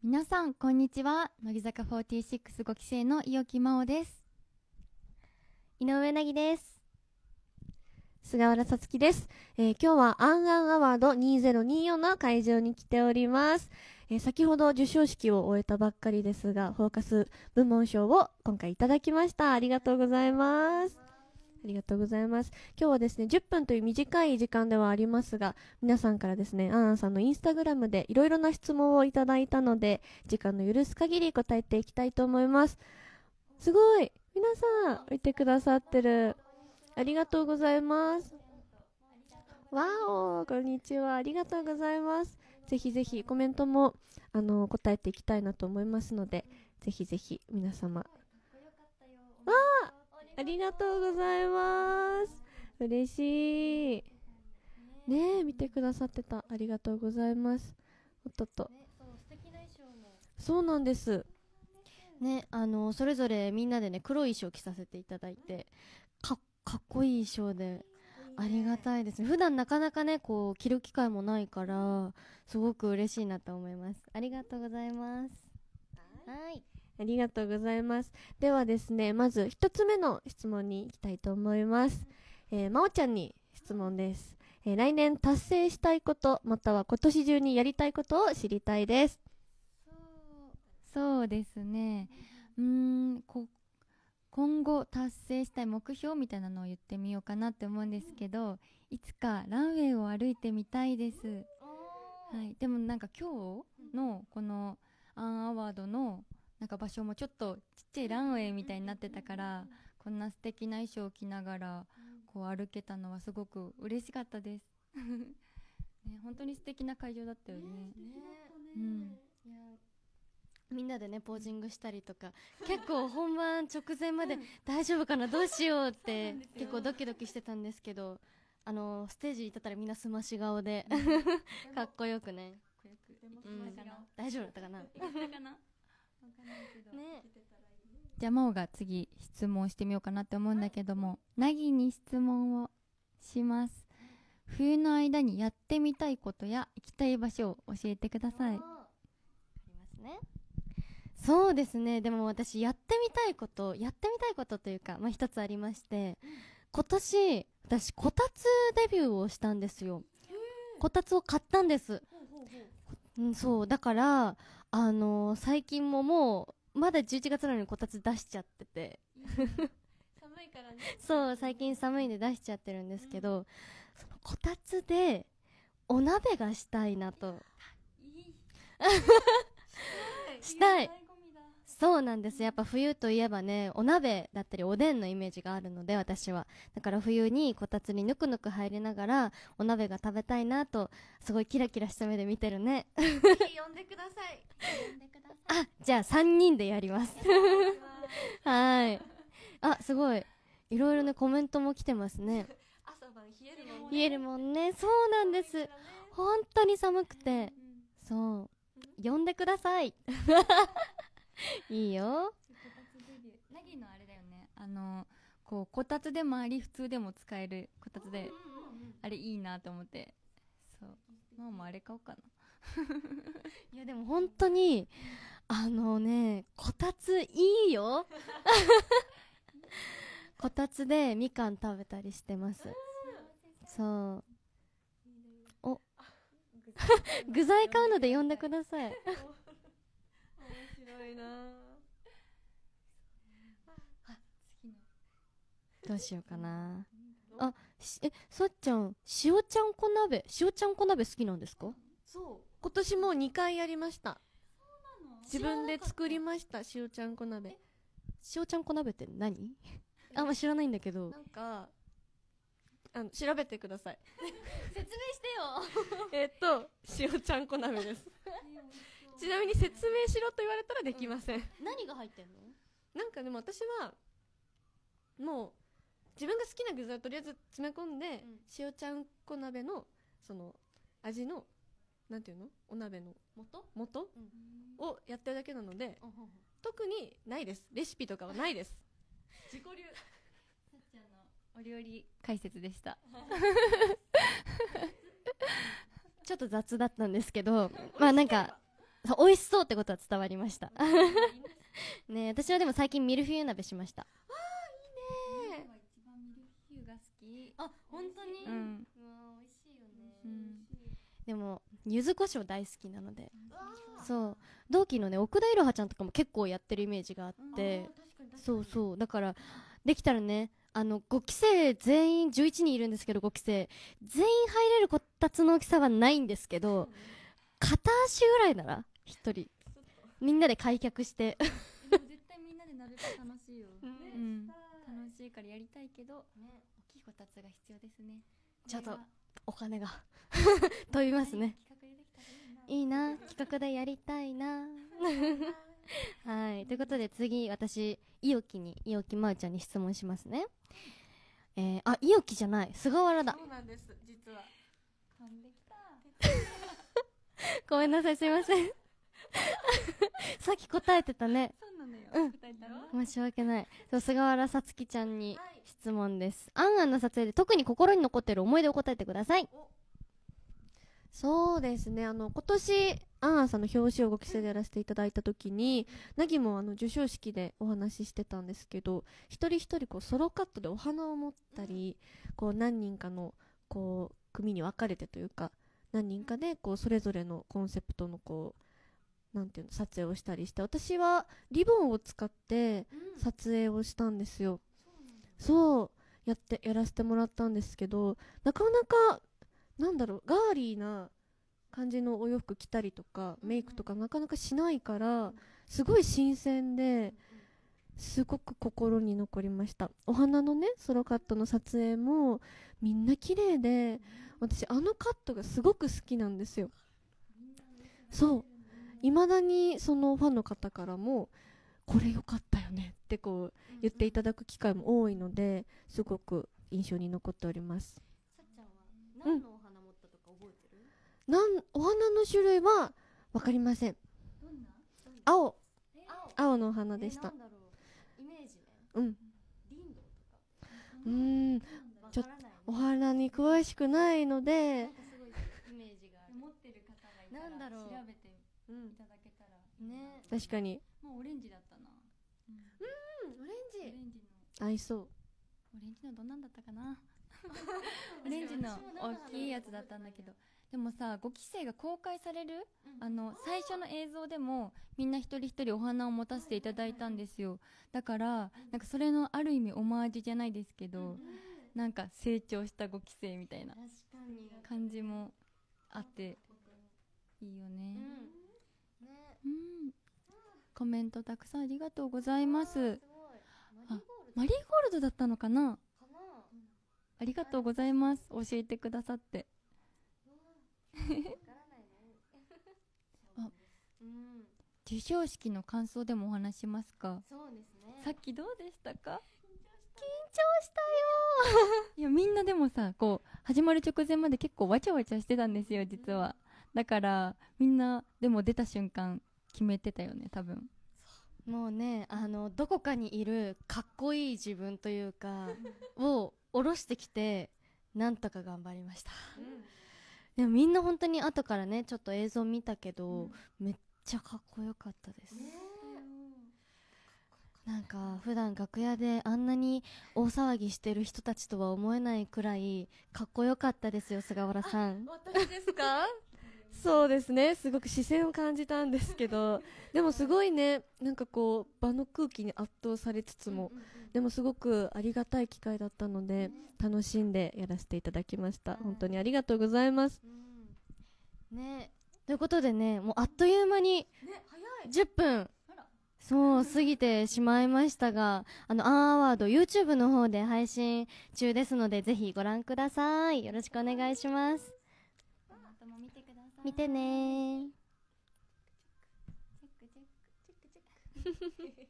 皆さんこんにちは乃木坂465期生の伊予木真央です井上凪です菅原さつきです、えー、今日はアンアンアワード2024の会場に来ております、えー、先ほど授賞式を終えたばっかりですがフォーカス部門賞を今回いただきましたありがとうございますありがとうございます。今日はですね、10分という短い時間ではありますが、皆さんからですね、アンアンさんのインスタグラムでいろいろな質問をいただいたので、時間の許す限り答えていきたいと思います。すごい皆さん、見てくださってる。ありがとうございます。わおこんにちは。ありがとうございます。ぜひぜひコメントも、あの、答えていきたいなと思いますので、ぜひぜひ皆様ありがとうございます。嬉しい。ねえ、見てくださってた。ありがとうございます。おっとっと。そう素敵な衣装のそうなんです。ね、あのそれぞれみんなでね黒い衣装着させていただいてかっこいい衣装でありがたいですね普段なかなかねこう着る機会もないからすごく嬉しいなと思いますありがとうございますはいありがとうございますではですねまず1つ目の質問にいきたいと思います、えー、まおちゃんに質問です、えー、来年達成したいことまたは今年中にやりたいことを知りたいですそうですねうん今後達成したい目標みたいなのを言ってみようかなって思うんですけどいつかランウェイを歩いてみたいです、はい、でもなんか今日のこのアンアワードのんか場所もちょっとちっちゃいランウェイみたいになってたから、こんな素敵な衣装を着ながら、こう歩けたのはすごく嬉しかったです。ね、本当に素敵な会場だったよね。ねうん、みんなでねポージングしたりとか結構本番直前まで 大丈夫かなどうしようって結構ドキドキしてたんですけどあのステージに立ったらみんなすまし顔で かっこよくね、大丈夫だったかなねじゃあ真央が次質問してみようかなって思うんだけども、なぎ、に質問をします冬の間にやってみたいことや行きたい場所を教えてくださいありますねそうですねでも私やってみたいことやってみたいことというか、まあ、一つありまして今年私こたつデビューをしたんですよこたつを買ったんですうん、そうだからあのー、最近ももうまだ11月なのにこたつ出しちゃってて寒いからねそう最近寒いんで出しちゃってるんですけど、うん、そのこたつでお鍋がしたいなとそうなんです。やっぱ冬といえばね、お鍋だったりおでんのイメージがあるので、私は。だから冬にこたつにぬくぬく入りながら、お鍋が食べたいなと、すごいキラキラした目で見てるね。ぜひ呼んでください。呼い。あ、じゃあ3人でやります。はい。あ、すごい。いろいろね、コメントも来てますね。朝晩冷えるもんね。もんね。そうなんです。ね、本当に寒くて。うん、そう。呼んでください。いいよナギのあれだよねあのこうこたつでもあり普通でも使えるこたつで、あれいいなと思ってそうママあれ買おうかな いやでも本当にあのねこたついいよ こたつでみかん食べたりしてますそうお具材買うので呼んでください白いなあ次のどうしようかなあえさっちゃん塩ちゃんこ鍋塩ちゃんこ鍋好きなんですかそう今年もう2回やりました自分で作りました塩ちゃんこ鍋塩ちゃんこ鍋って何あんま知らないんだけどなんかあの調べてください 説明してよ えっと塩ちゃんこ鍋ですちなみに説明しろと言われたらできません、うん、何が入ってんのなんかでも私はもう自分が好きな具材をとりあえず詰め込んで、うん、塩ちゃんこ鍋のその味のなんていうのお鍋の元元、うん、をやってるだけなので、特にないですレシピとかはないです 自己流さっちゃんのお料理解説でした ちょっと雑だったんですけどまあなんか美味しそうってことは伝わりましたね私はでも最近ミルフィーユ鍋しましたああいいねあ本当にうん美味しいよね、でも柚子胡椒大好きなのでそう同期のね奥田いろはちゃんとかも結構やってるイメージがあってそうそうだからできたらねあの5期生全員11人いるんですけど5期生全員入れるこたつの大きさはないんですけど、片足ぐらいなら一人みんなで開脚して絶対みんなでなると楽しいよ、楽しいからやりたいけど、ね、大きいこたつが必要ですねちょっとお金が 飛びますね、いいな企画でやりたいな はいということで次私いおきにいおきまうちゃんに質問しますねえー、あいおきじゃない菅原だそうなんです実は ごめんなさいすいません さっき答えてたね。そうなのよ。うん、申し訳ない。すが菅原さつきちゃんに質問です。はい、あんあんの撮影で特に心に残ってる思い出を答えてください。そうですね。あの今年あんあんさんの表紙をご規制でやらせていただいた時に、なぎもあの授賞式でお話ししてたんですけど、一人一人こうソロカットでお花を持ったり、うん、こう何人かのこう組に分かれてというか、何人かでこうそれぞれのコンセプトのこうなんていうの撮影をしたりして私はリボンを使って撮影をしたんですよ、うん、そうやってやらせてもらったんですけどなかなかなんだろうガーリーな感じのお洋服着たりとか、メイクとかなかなかしないから、すごい新鮮ですごく心に残りましたお花のねソロカットの撮影もみんな綺麗で私あのカットがすごく好きなんですよそういまだにそのファンの方からもこれ良かったよねってこう言っていただく機会も多いのですごく印象に残っておりますさっちゃんは何のお花持ったとか覚えてる、うん、なんお花の種類は分かりません青青のお花でした、イメージねうんうんちょっとお花に詳しくないのでなんかすごいイメージがある持ってる方がいたら調べていただけたらいいね確かにもうオレンジだったなうん、オレンジオレンジの合いそうオレンジのどんなんだったかな オレンジの大きいやつだったんだけどでもさ5期生が公開される、うんあの最初の映像でもみんな一人一人お花を持たせていただいたんですよだからなんかそれのある意味オマージュじゃないですけど、なんか成長した5期生みたいな感じもあっていいよね、うんうん、コメントたくさんありがとうございますあマリーゴールドだったのかなありがとうございます教えてくださってあ、授賞式の感想でもお話しますかそうですねさっきどうでしたか緊張したよ いやみんなでもさこう始まる直前まで結構わちゃわちゃしてたんですよ実は、だからみんなでも出た瞬間決めてたよね多分もうねあのどこかにいるかっこいい自分というか を下ろしてきてなんとか頑張りました、うん、でもみんな本当に後からねちょっと映像見たけど、うん、めっちゃかっこよかったです、ね、なんか普段楽屋であんなに大騒ぎしてる人たちとは思えないくらいかっこよかったですよ菅原さん私ですかそうですねすごく視線を感じたんですけど でもすごいねなんかこう場の空気に圧倒されつつも、でもすごくありがたい機会だったので、楽しんでやらせていただきました、本当にありがとうございます、ねということでねもうあっという間に10分、そう過ぎてしまいましたがあのアンアワード YouTube の方で配信中ですのでぜひご覧くださいよろしくお願いします見てねチェックチェックチェックチェック